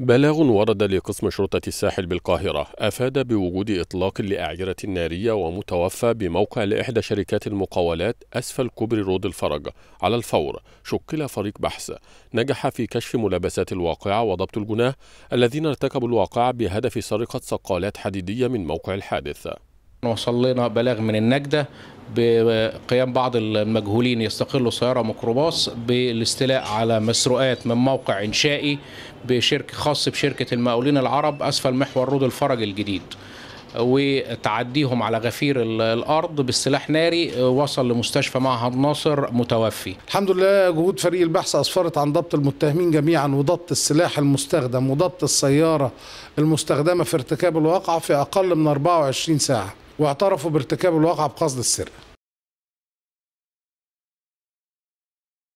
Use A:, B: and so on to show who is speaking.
A: بلاغ ورد لقسم شرطة الساحل بالقاهرة أفاد بوجود إطلاق لأعيرة نارية ومتوفى بموقع لإحدى شركات المقاولات أسفل كوبري رود الفرج على الفور شكل فريق بحث نجح في كشف ملابسات الواقعة وضبط الجناه الذين ارتكبوا الواقعة بهدف سرقة صقالات حديدية من موقع الحادث وصل لنا بلاغ من النجدة بقيام بعض المجهولين
B: يستقلوا سيارة ميكروباص بالاستيلاء على مسروقات من موقع إنشائي بشركة خاص بشركة المقاولين العرب أسفل محور رود الفرج الجديد وتعديهم على غفير الارض بسلاح ناري وصل لمستشفى معهد ناصر
C: متوفي.
D: الحمد لله جهود فريق البحث اسفرت عن ضبط المتهمين جميعا وضبط السلاح المستخدم وضبط السياره المستخدمه في ارتكاب الواقعه في اقل من 24 ساعه. واعترفوا بارتكاب الواقع بقصد السرقه